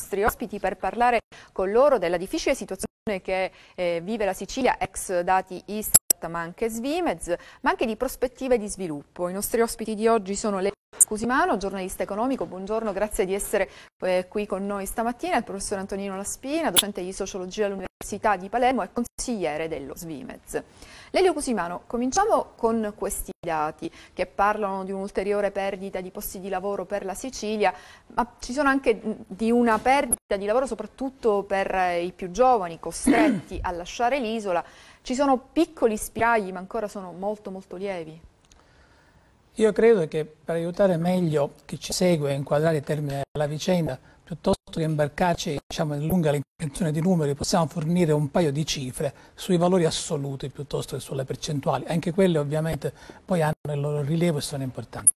nostri ospiti per parlare con loro della difficile situazione che eh, vive la Sicilia ex dati Istat ma anche Svimez, ma anche di prospettive di sviluppo. I nostri ospiti di oggi sono le Scusimano, giornalista economico, buongiorno, grazie di essere eh, qui con noi stamattina, il professor Antonino Laspina, docente di sociologia all'Università di Palermo e consigliere dello Svimez. Lelio Cusimano, cominciamo con questi dati che parlano di un'ulteriore perdita di posti di lavoro per la Sicilia, ma ci sono anche di una perdita di lavoro soprattutto per eh, i più giovani costretti a lasciare l'isola. Ci sono piccoli spiragli, ma ancora sono molto molto lievi. Io credo che per aiutare meglio chi ci segue a inquadrare i termini della vicenda, Piuttosto che imbarcarci diciamo, in lunga l'intenzione di numeri, possiamo fornire un paio di cifre sui valori assoluti piuttosto che sulle percentuali. Anche quelle ovviamente poi hanno il loro rilievo e sono importanti.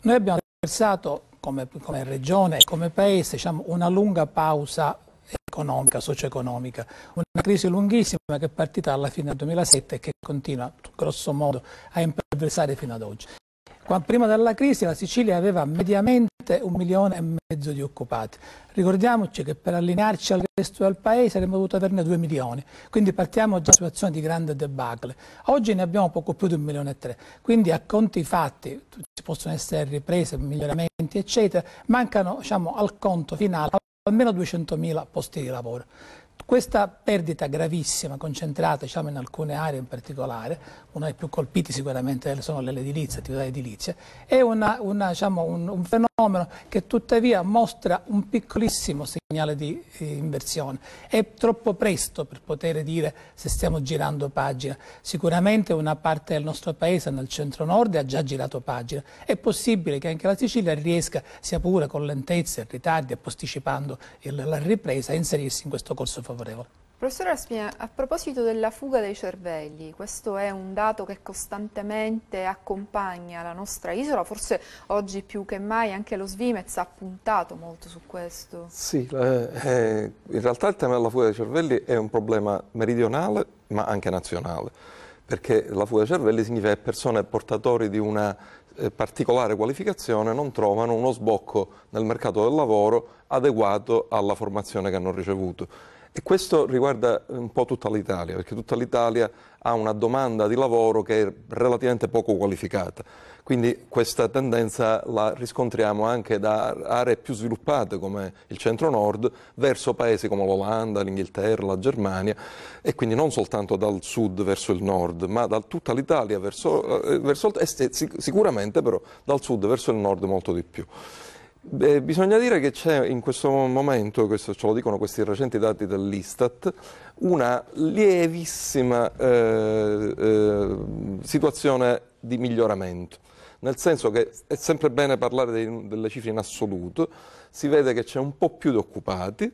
Noi abbiamo attraversato come, come regione e come paese diciamo, una lunga pausa economica, socio-economica, una crisi lunghissima che è partita alla fine del 2007 e che continua grosso modo a imperversare fino ad oggi prima della crisi la Sicilia aveva mediamente un milione e mezzo di occupati. Ricordiamoci che per allinearci al resto del paese avremmo dovuto averne due milioni, quindi partiamo già da una situazione di grande debacle. Oggi ne abbiamo poco più di un milione e tre, quindi a conti fatti ci possono essere riprese, miglioramenti eccetera, mancano diciamo, al conto finale almeno 200.000 posti di lavoro. Questa perdita gravissima, concentrata diciamo, in alcune aree in particolare, una dei più colpiti sicuramente sono l'edilizia, attività edilizie, è una, una, diciamo, un, un fenomeno fenomeno che tuttavia mostra un piccolissimo segnale di eh, inversione. È troppo presto per poter dire se stiamo girando pagina. Sicuramente una parte del nostro paese, nel centro-nord, ha già girato pagina. È possibile che anche la Sicilia riesca, sia pure con lentezze, ritardi e posticipando il, la ripresa, a inserirsi in questo corso favorevole. Professore Aspina, a proposito della fuga dei cervelli, questo è un dato che costantemente accompagna la nostra isola, forse oggi più che mai anche lo Svimez ha puntato molto su questo. Sì, eh, in realtà il tema della fuga dei cervelli è un problema meridionale ma anche nazionale, perché la fuga dei cervelli significa che persone portatori di una eh, particolare qualificazione non trovano uno sbocco nel mercato del lavoro adeguato alla formazione che hanno ricevuto e questo riguarda un po' tutta l'Italia, perché tutta l'Italia ha una domanda di lavoro che è relativamente poco qualificata. Quindi questa tendenza la riscontriamo anche da aree più sviluppate come il centro-nord verso paesi come l'Olanda, l'Inghilterra, la Germania e quindi non soltanto dal sud verso il nord, ma da tutta l'Italia verso, eh, verso, sicuramente però dal sud verso il nord molto di più. Beh, bisogna dire che c'è in questo momento, questo ce lo dicono questi recenti dati dell'Istat, una lievissima eh, eh, situazione di miglioramento. Nel senso che è sempre bene parlare dei, delle cifre in assoluto, si vede che c'è un po' più di occupati,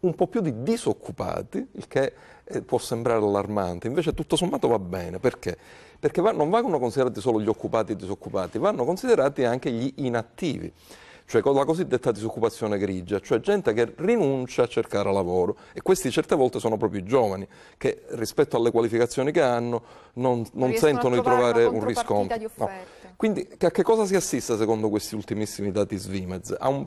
un po' più di disoccupati, il che eh, può sembrare allarmante, invece tutto sommato va bene, perché? Perché va, non vanno considerati solo gli occupati e i disoccupati, vanno considerati anche gli inattivi cioè con la cosiddetta disoccupazione grigia, cioè gente che rinuncia a cercare lavoro e questi certe volte sono proprio i giovani che rispetto alle qualificazioni che hanno non, non sentono di trovare un riscontro. No. Quindi a che cosa si assiste secondo questi ultimissimi dati Svimez? A un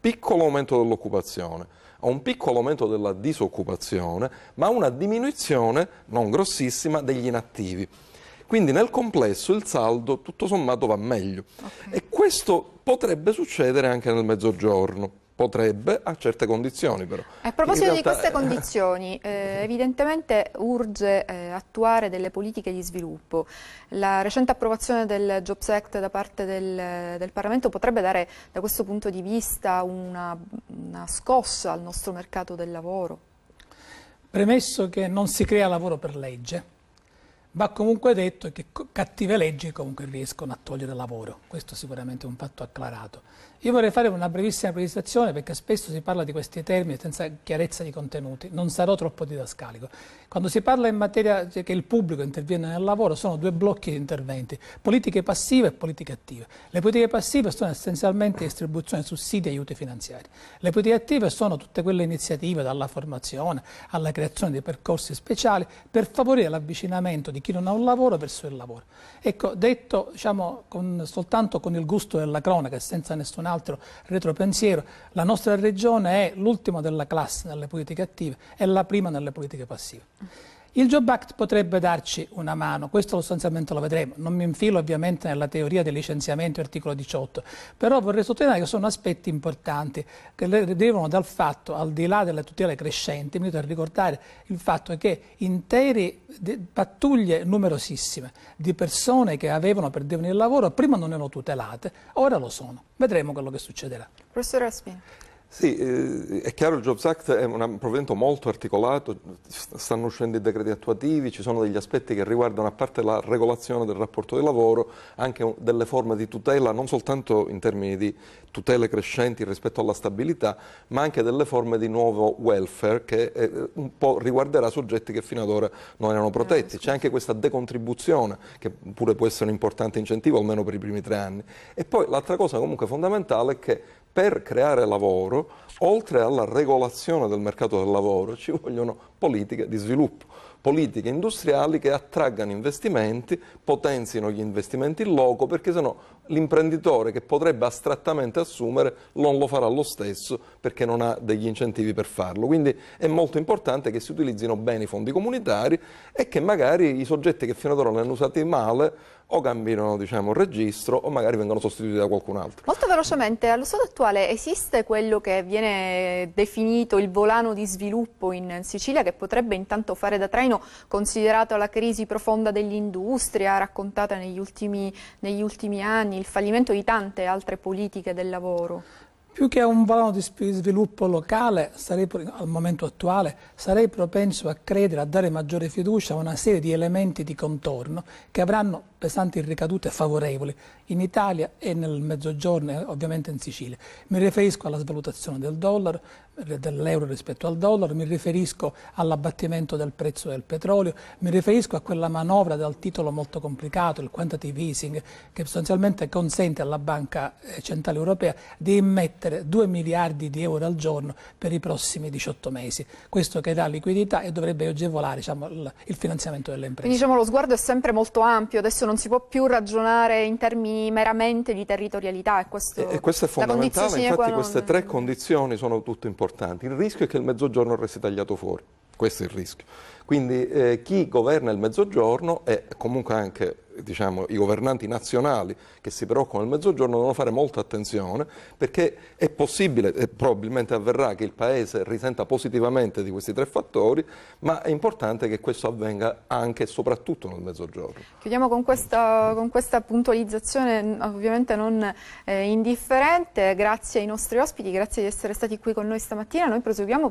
piccolo aumento dell'occupazione, a un piccolo aumento della disoccupazione, ma a una diminuzione non grossissima degli inattivi. Quindi nel complesso il saldo tutto sommato va meglio. Okay. E questo potrebbe succedere anche nel mezzogiorno. Potrebbe, a certe condizioni però. A proposito realtà... di queste eh, condizioni, eh. eh, evidentemente urge eh, attuare delle politiche di sviluppo. La recente approvazione del Jobs Act da parte del, del Parlamento potrebbe dare da questo punto di vista una, una scossa al nostro mercato del lavoro? Premesso che non si crea lavoro per legge, Va comunque detto che cattive leggi comunque riescono a togliere lavoro, questo sicuramente è un fatto acclarato. Io vorrei fare una brevissima precisazione perché spesso si parla di questi termini senza chiarezza di contenuti, non sarò troppo didascalico. Quando si parla in materia che il pubblico interviene nel lavoro sono due blocchi di interventi, politiche passive e politiche attive. Le politiche passive sono essenzialmente distribuzione sussidi e aiuti finanziari. Le politiche attive sono tutte quelle iniziative dalla formazione alla creazione di percorsi speciali per favorire l'avvicinamento di di chi non ha un lavoro verso il lavoro. Ecco, detto diciamo, con, soltanto con il gusto della cronaca e senza nessun altro retropensiero, la nostra regione è l'ultima della classe nelle politiche attive e la prima nelle politiche passive. Il Job Act potrebbe darci una mano, questo sostanzialmente lo vedremo, non mi infilo ovviamente nella teoria del licenziamento articolo 18, però vorrei sottolineare che sono aspetti importanti che derivano dal fatto, al di là delle tutele crescenti, mi a ricordare il fatto che interi pattuglie numerosissime di persone che avevano, perdevano il lavoro, prima non erano tutelate, ora lo sono. Vedremo quello che succederà. Professor Aspin. Sì, eh, è chiaro il Jobs Act è un provvedimento molto articolato, stanno uscendo i decreti attuativi, ci sono degli aspetti che riguardano a parte la regolazione del rapporto di lavoro, anche delle forme di tutela, non soltanto in termini di tutele crescenti rispetto alla stabilità, ma anche delle forme di nuovo welfare che eh, un po' riguarderà soggetti che fino ad ora non erano protetti. Eh, C'è anche questa decontribuzione che pure può essere un importante incentivo, almeno per i primi tre anni. E poi l'altra cosa comunque fondamentale è che per creare lavoro oltre alla regolazione del mercato del lavoro ci vogliono politiche di sviluppo, politiche industriali che attraggano investimenti, potenzino gli investimenti in loco, perché sennò l'imprenditore che potrebbe astrattamente assumere non lo farà lo stesso perché non ha degli incentivi per farlo. Quindi è molto importante che si utilizzino bene i fondi comunitari e che magari i soggetti che fino ad ora li hanno usati male o cambino diciamo, registro o magari vengono sostituiti da qualcun altro. Molto velocemente, allo stato attuale esiste quello che viene viene definito il volano di sviluppo in Sicilia che potrebbe intanto fare da traino considerato la crisi profonda dell'industria raccontata negli ultimi, negli ultimi anni, il fallimento di tante altre politiche del lavoro? Più che un volano di sviluppo locale, sarei, al momento attuale, sarei propenso a credere, a dare maggiore fiducia a una serie di elementi di contorno che avranno pesanti ricadute favorevoli in Italia e nel mezzogiorno e eh, ovviamente in Sicilia. Mi riferisco alla svalutazione del dollaro, dell'euro rispetto al dollaro, mi riferisco all'abbattimento del prezzo del petrolio, mi riferisco a quella manovra dal titolo molto complicato, il quantitative easing, che sostanzialmente consente alla Banca eh, Centrale Europea di immettere 2 miliardi di euro al giorno per i prossimi 18 mesi. Questo che dà liquidità e dovrebbe agevolare diciamo, il finanziamento delle imprese. Quindi, diciamo, lo sguardo è sempre molto ampio, adesso non non si può più ragionare in termini meramente di territorialità. E questo, e, e questo è fondamentale, infatti queste tre condizioni sono tutte importanti. Il rischio è che il Mezzogiorno resti tagliato fuori questo è il rischio. Quindi eh, chi governa il mezzogiorno e comunque anche diciamo, i governanti nazionali che si preoccupano del mezzogiorno devono fare molta attenzione perché è possibile e probabilmente avverrà che il Paese risenta positivamente di questi tre fattori, ma è importante che questo avvenga anche e soprattutto nel mezzogiorno. Chiudiamo con questa, con questa puntualizzazione ovviamente non eh, indifferente, grazie ai nostri ospiti, grazie di essere stati qui con noi stamattina, noi proseguiamo